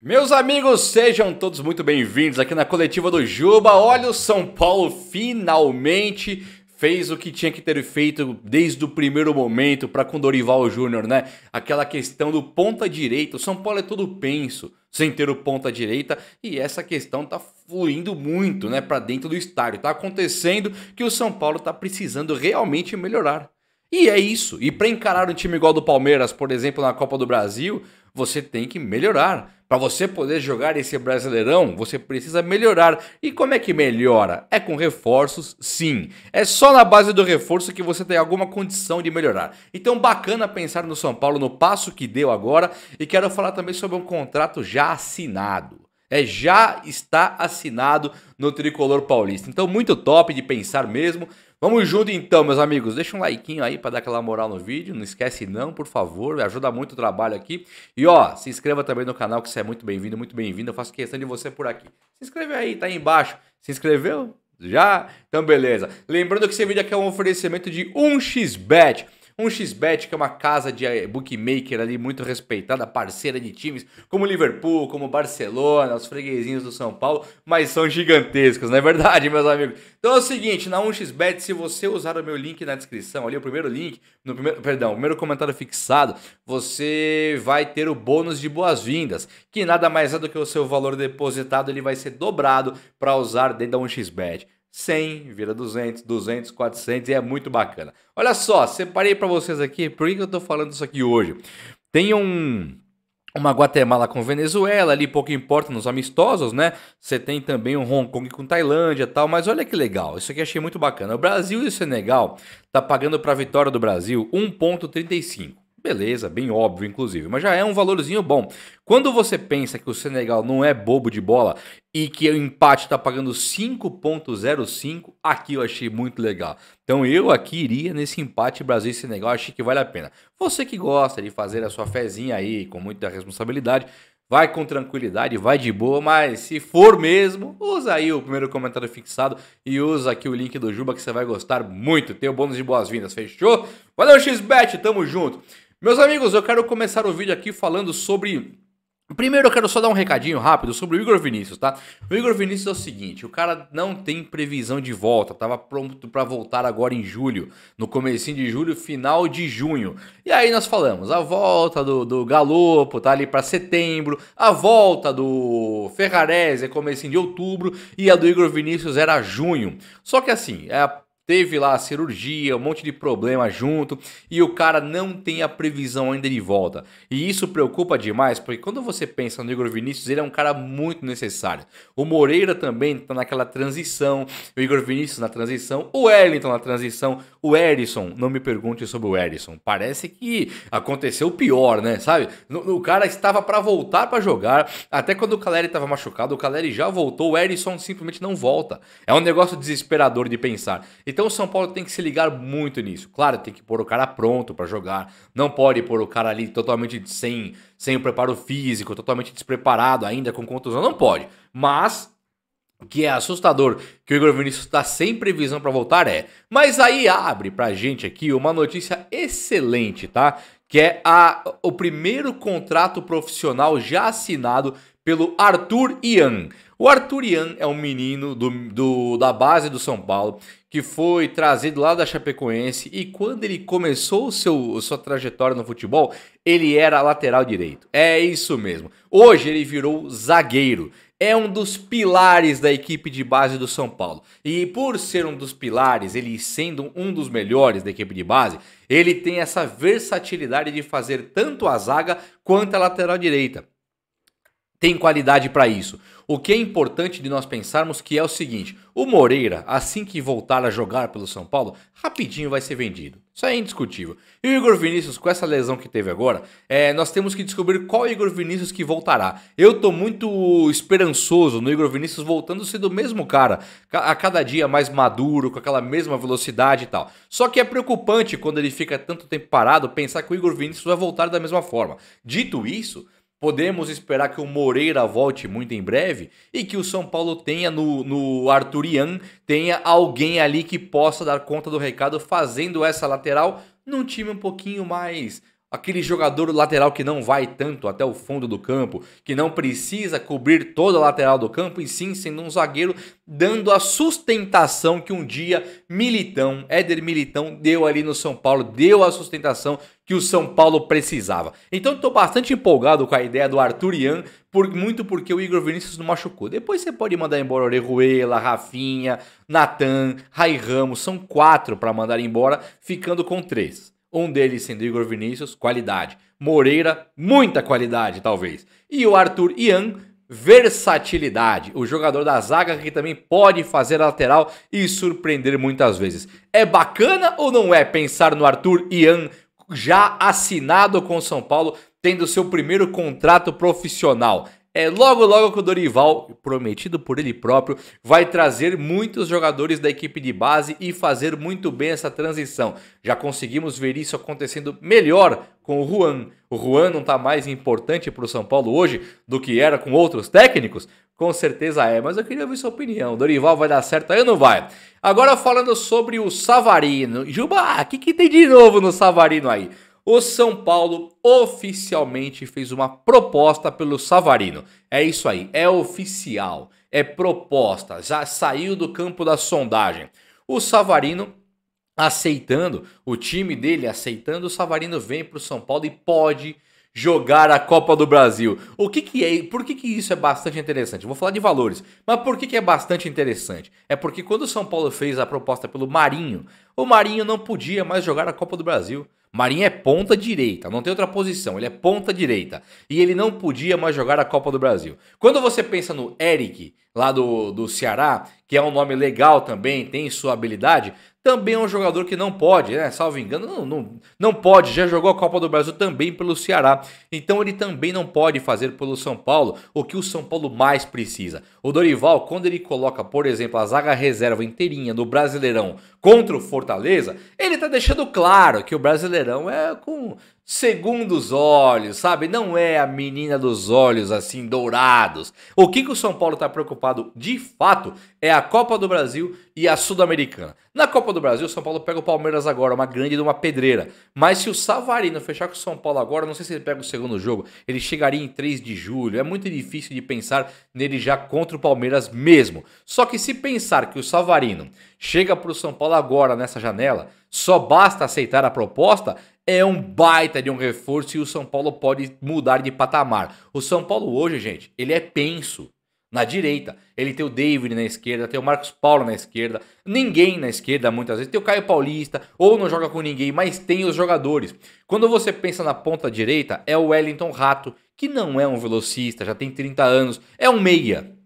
Meus amigos, sejam todos muito bem-vindos aqui na coletiva do Juba. Olha, o São Paulo finalmente fez o que tinha que ter feito desde o primeiro momento para com Dorival Júnior, né? Aquela questão do ponta direita. O São Paulo é todo penso sem ter o ponta direita e essa questão tá fluindo muito, né, para dentro do estádio. Tá acontecendo que o São Paulo tá precisando realmente melhorar. E é isso. E para encarar um time igual do Palmeiras, por exemplo, na Copa do Brasil, você tem que melhorar. Para você poder jogar esse Brasileirão, você precisa melhorar. E como é que melhora? É com reforços, sim. É só na base do reforço que você tem alguma condição de melhorar. Então, bacana pensar no São Paulo no passo que deu agora. E quero falar também sobre um contrato já assinado. É, já está assinado no tricolor paulista. Então, muito top de pensar mesmo. Vamos junto então, meus amigos. Deixa um like aí para dar aquela moral no vídeo. Não esquece não, por favor. Ajuda muito o trabalho aqui. E ó, se inscreva também no canal que você é muito bem-vindo, muito bem-vindo. Eu faço questão de você por aqui. Se inscreve aí, tá aí embaixo. Se inscreveu? Já? Então beleza. Lembrando que esse vídeo aqui é um oferecimento de 1xBet um XBET, que é uma casa de eh, bookmaker ali muito respeitada, parceira de times como Liverpool, como Barcelona, os freguesinhos do São Paulo, mas são gigantescos, não é verdade, meus amigos? Então é o seguinte, na 1xBet, se você usar o meu link na descrição, ali o primeiro link, no primeiro, perdão, o primeiro comentário fixado, você vai ter o bônus de boas-vindas, que nada mais é do que o seu valor depositado, ele vai ser dobrado para usar dentro da 1xBet. 100, vira 200, 200, 400 e é muito bacana. Olha só, separei para vocês aqui, por que, que eu estou falando isso aqui hoje? Tem um uma Guatemala com Venezuela, ali pouco importa nos amistosos, né? Você tem também um Hong Kong com Tailândia tal, mas olha que legal, isso aqui achei muito bacana. O Brasil e o Senegal tá pagando para a vitória do Brasil 1.35. Beleza, bem óbvio, inclusive, mas já é um valorzinho bom. Quando você pensa que o Senegal não é bobo de bola e que o empate está pagando 5,05, aqui eu achei muito legal. Então eu aqui iria nesse empate Brasil e Senegal, achei que vale a pena. Você que gosta de fazer a sua fezinha aí com muita responsabilidade, vai com tranquilidade, vai de boa, mas se for mesmo, usa aí o primeiro comentário fixado e usa aqui o link do Juba que você vai gostar muito. Tem o bônus de boas-vindas, fechou? Valeu, XBET, tamo junto! Meus amigos, eu quero começar o vídeo aqui falando sobre. Primeiro eu quero só dar um recadinho rápido sobre o Igor Vinícius, tá? O Igor Vinícius é o seguinte, o cara não tem previsão de volta, tava pronto para voltar agora em julho, no comecinho de julho, final de junho. E aí nós falamos, a volta do, do Galopo tá ali para setembro, a volta do Ferrarese é comecinho de outubro e a do Igor Vinícius era junho. Só que assim, é a teve lá a cirurgia, um monte de problema junto e o cara não tem a previsão ainda de volta. E isso preocupa demais, porque quando você pensa no Igor Vinícius, ele é um cara muito necessário. O Moreira também está naquela transição, o Igor Vinícius na transição, o Wellington na transição, o Erisson, não me pergunte sobre o Erisson. Parece que aconteceu o pior, né? Sabe? O cara estava para voltar para jogar, até quando o Caleri estava machucado, o Caleri já voltou, o Erisson simplesmente não volta. É um negócio desesperador de pensar. E então o São Paulo tem que se ligar muito nisso. Claro, tem que pôr o cara pronto para jogar. Não pode pôr o cara ali totalmente sem, sem o preparo físico, totalmente despreparado ainda, com contusão. Não pode. Mas o que é assustador que o Igor Vinícius está sem previsão para voltar é. Mas aí abre para gente aqui uma notícia excelente, tá? que é a, o primeiro contrato profissional já assinado pelo Arthur Ian. O Arthur Ian é um menino do, do, da base do São Paulo que foi trazido lá da Chapecoense e quando ele começou o seu, sua trajetória no futebol, ele era lateral direito. É isso mesmo. Hoje ele virou zagueiro é um dos pilares da equipe de base do São Paulo. E por ser um dos pilares, ele sendo um dos melhores da equipe de base, ele tem essa versatilidade de fazer tanto a zaga quanto a lateral direita. Tem qualidade para isso. O que é importante de nós pensarmos que é o seguinte: o Moreira, assim que voltar a jogar pelo São Paulo, rapidinho vai ser vendido. Isso é indiscutível. E o Igor Vinícius, com essa lesão que teve agora, é, nós temos que descobrir qual Igor Vinícius que voltará. Eu tô muito esperançoso no Igor Vinícius voltando sendo o mesmo cara, a cada dia mais maduro, com aquela mesma velocidade e tal. Só que é preocupante quando ele fica tanto tempo parado pensar que o Igor Vinícius vai voltar da mesma forma. Dito isso, Podemos esperar que o Moreira volte muito em breve e que o São Paulo tenha no, no Arturian, tenha alguém ali que possa dar conta do recado fazendo essa lateral num time um pouquinho mais aquele jogador lateral que não vai tanto até o fundo do campo, que não precisa cobrir toda a lateral do campo, e sim sendo um zagueiro dando a sustentação que um dia Militão, Éder Militão, deu ali no São Paulo, deu a sustentação que o São Paulo precisava. Então estou bastante empolgado com a ideia do Arthur Ian, por, muito porque o Igor Vinícius não machucou. Depois você pode mandar embora Orejuela, Rafinha, Natan, Rai Ramos, são quatro para mandar embora, ficando com três. Um deles sendo Igor Vinícius, qualidade. Moreira, muita qualidade, talvez. E o Arthur Ian, versatilidade. O jogador da zaga que também pode fazer lateral e surpreender muitas vezes. É bacana ou não é pensar no Arthur Ian já assinado com São Paulo, tendo seu primeiro contrato profissional? É, logo, logo que o Dorival, prometido por ele próprio, vai trazer muitos jogadores da equipe de base e fazer muito bem essa transição. Já conseguimos ver isso acontecendo melhor com o Juan. O Juan não está mais importante para o São Paulo hoje do que era com outros técnicos? Com certeza é, mas eu queria ouvir sua opinião. O Dorival vai dar certo aí ou não vai? Agora falando sobre o Savarino. Juba, o que, que tem de novo no Savarino aí? o São Paulo oficialmente fez uma proposta pelo Savarino. É isso aí, é oficial, é proposta, já saiu do campo da sondagem. O Savarino aceitando, o time dele aceitando, o Savarino vem para o São Paulo e pode jogar a Copa do Brasil. O que, que é? Por que, que isso é bastante interessante? vou falar de valores, mas por que, que é bastante interessante? É porque quando o São Paulo fez a proposta pelo Marinho, o Marinho não podia mais jogar a Copa do Brasil. Marinho é ponta direita, não tem outra posição, ele é ponta direita. E ele não podia mais jogar a Copa do Brasil. Quando você pensa no Eric, lá do, do Ceará, que é um nome legal também, tem sua habilidade, também é um jogador que não pode, né? Salvo engano, não, não, não pode. Já jogou a Copa do Brasil também pelo Ceará. Então ele também não pode fazer pelo São Paulo o que o São Paulo mais precisa. O Dorival, quando ele coloca, por exemplo, a zaga reserva inteirinha no Brasileirão contra o Fortaleza, ele tá deixando claro que o Brasileirão é com segundo os olhos, sabe? Não é a menina dos olhos assim dourados. O que, que o São Paulo está preocupado de fato é a Copa do Brasil e a Sul-Americana. Na Copa do Brasil, o São Paulo pega o Palmeiras agora, uma grande de uma pedreira. Mas se o Savarino fechar com o São Paulo agora, não sei se ele pega o segundo jogo, ele chegaria em 3 de julho. É muito difícil de pensar nele já contra o Palmeiras mesmo. Só que se pensar que o Savarino chega para o São Paulo agora nessa janela, só basta aceitar a proposta, é um baita de um reforço e o São Paulo pode mudar de patamar. O São Paulo hoje, gente, ele é penso na direita. Ele tem o David na esquerda, tem o Marcos Paulo na esquerda, ninguém na esquerda muitas vezes, tem o Caio Paulista, ou não joga com ninguém, mas tem os jogadores. Quando você pensa na ponta direita, é o Wellington Rato, que não é um velocista, já tem 30 anos, é um meia.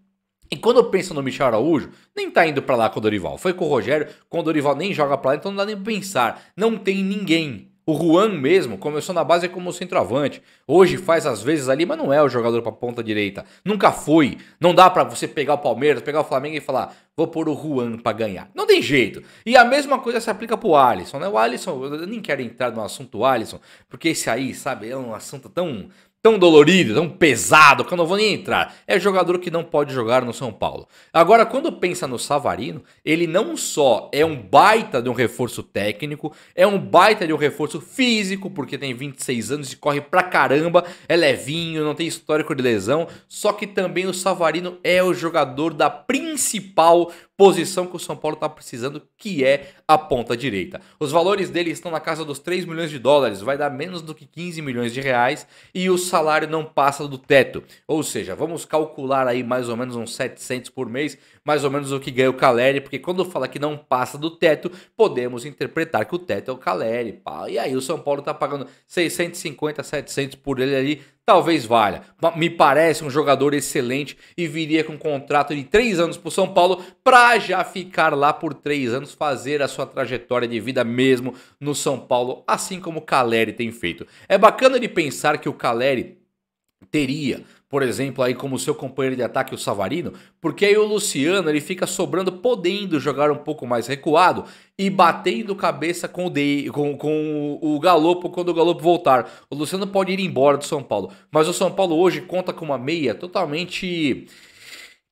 E quando eu penso no Michel Araújo, nem tá indo para lá com o Dorival. Foi com o Rogério, com o Dorival nem joga pra lá, então não dá nem pra pensar. Não tem ninguém. O Juan mesmo começou na base como centroavante. Hoje faz às vezes ali, mas não é o jogador para ponta direita. Nunca foi. Não dá para você pegar o Palmeiras, pegar o Flamengo e falar: vou pôr o Juan para ganhar. Não tem jeito. E a mesma coisa se aplica pro Alisson, né? O Alisson, eu nem quero entrar no assunto Alisson, porque esse aí, sabe, é um assunto tão tão dolorido, tão pesado, que eu não vou nem entrar. É jogador que não pode jogar no São Paulo. Agora, quando pensa no Savarino, ele não só é um baita de um reforço técnico, é um baita de um reforço físico, porque tem 26 anos e corre pra caramba, é levinho, não tem histórico de lesão, só que também o Savarino é o jogador da principal principal posição que o São Paulo está precisando, que é a ponta direita. Os valores dele estão na casa dos 3 milhões de dólares, vai dar menos do que 15 milhões de reais e o salário não passa do teto. Ou seja, vamos calcular aí mais ou menos uns 700 por mês, mais ou menos o que ganha o Caleri, porque quando fala que não passa do teto, podemos interpretar que o teto é o Caleri. Pá. E aí o São Paulo está pagando 650, 700 por ele ali, talvez valha. Me parece um jogador excelente e viria com um contrato de 3 anos para o São Paulo para já ficar lá por três anos, fazer a sua trajetória de vida mesmo no São Paulo, assim como o Caleri tem feito. É bacana de pensar que o Caleri teria, por exemplo, aí como seu companheiro de ataque o Savarino, porque aí o Luciano ele fica sobrando, podendo jogar um pouco mais recuado e batendo cabeça com o, De, com, com o Galopo quando o Galopo voltar. O Luciano pode ir embora do São Paulo, mas o São Paulo hoje conta com uma meia totalmente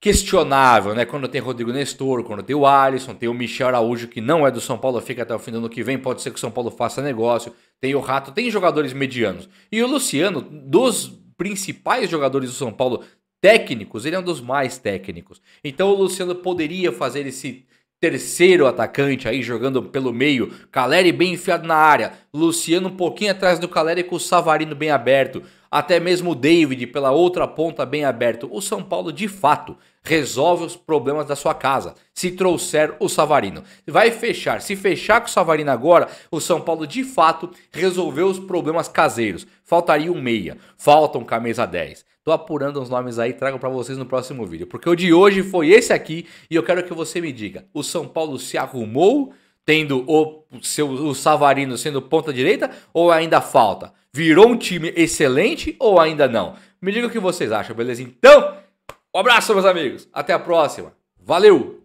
questionável, né? Quando tem Rodrigo Nestor, quando tem o Alisson, tem o Michel Araújo, que não é do São Paulo, fica até o fim do ano que vem, pode ser que o São Paulo faça negócio, tem o Rato, tem jogadores medianos. E o Luciano, dos principais jogadores do São Paulo técnicos, ele é um dos mais técnicos. Então o Luciano poderia fazer esse terceiro atacante aí jogando pelo meio, Caleri bem enfiado na área, Luciano um pouquinho atrás do Caleri com o Savarino bem aberto até mesmo o David pela outra ponta bem aberto. O São Paulo, de fato, resolve os problemas da sua casa se trouxer o Savarino. Vai fechar. Se fechar com o Savarino agora, o São Paulo, de fato, resolveu os problemas caseiros. Faltaria um meia, falta um camisa 10. Tô apurando uns nomes aí, trago para vocês no próximo vídeo. Porque o de hoje foi esse aqui e eu quero que você me diga: o São Paulo se arrumou tendo o, seu, o Savarino sendo ponta direita ou ainda falta? Virou um time excelente ou ainda não? Me diga o que vocês acham, beleza? Então, um abraço, meus amigos. Até a próxima. Valeu!